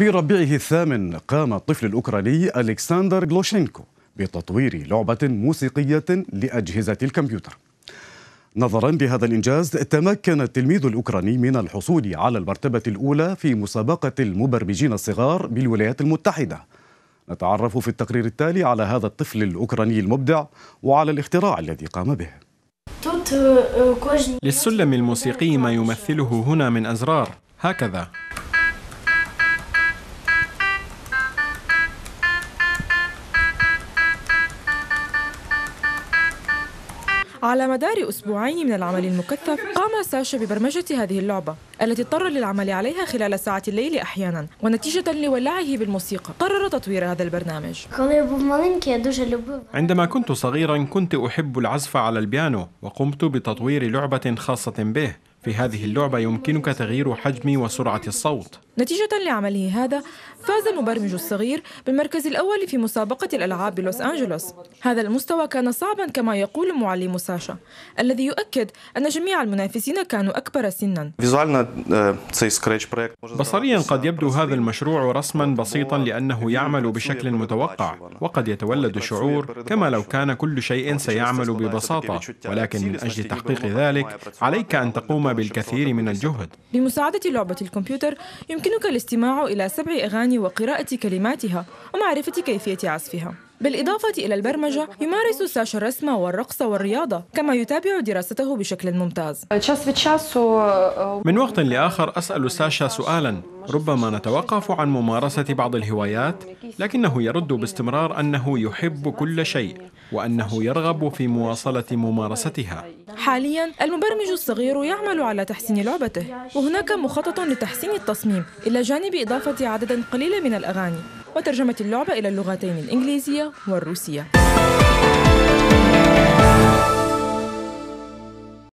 في ربيعه الثامن قام الطفل الأوكراني ألكسندر غلوشينكو بتطوير لعبة موسيقية لأجهزة الكمبيوتر نظرا لهذا الإنجاز تمكن التلميذ الأوكراني من الحصول على المرتبة الأولى في مسابقة المبرمجين الصغار بالولايات المتحدة نتعرف في التقرير التالي على هذا الطفل الأوكراني المبدع وعلى الاختراع الذي قام به euh, euh, للسلم الموسيقي ما يمثله هنا من أزرار هكذا على مدار أسبوعين من العمل المكثف قام ساشا ببرمجة هذه اللعبة التي اضطر للعمل عليها خلال ساعات الليل أحيانا ونتيجة لولعه بالموسيقى قرر تطوير هذا البرنامج عندما كنت صغيرا كنت أحب العزف على البيانو وقمت بتطوير لعبة خاصة به في هذه اللعبة يمكنك تغيير حجم وسرعة الصوت نتيجة لعمله هذا فاز المبرمج الصغير بالمركز الأول في مسابقة الألعاب بلوس أنجلوس هذا المستوى كان صعبا كما يقول معلم ساشا الذي يؤكد أن جميع المنافسين كانوا أكبر سنا آه، بصريا قد يبدو هذا المشروع رسما بسيطا لأنه يعمل بشكل متوقع وقد يتولد شعور كما لو كان كل شيء سيعمل ببساطة ولكن من أجل تحقيق ذلك عليك أن تقوم بالكثير من الجهد بمساعدة لعبة الكمبيوتر يمكن يمكنك الاستماع إلى سبع أغاني وقراءة كلماتها ومعرفة كيفية عزفها بالإضافة إلى البرمجة يمارس ساشا الرسم والرقص والرياضة كما يتابع دراسته بشكل ممتاز من وقت لآخر أسأل ساشا سؤالا ربما نتوقف عن ممارسة بعض الهوايات لكنه يرد باستمرار أنه يحب كل شيء وأنه يرغب في مواصلة ممارستها حاليا المبرمج الصغير يعمل على تحسين لعبته وهناك مخطط لتحسين التصميم إلى جانب إضافة عدد قليل من الأغاني وترجمة اللعبة إلى اللغتين الإنجليزية والروسية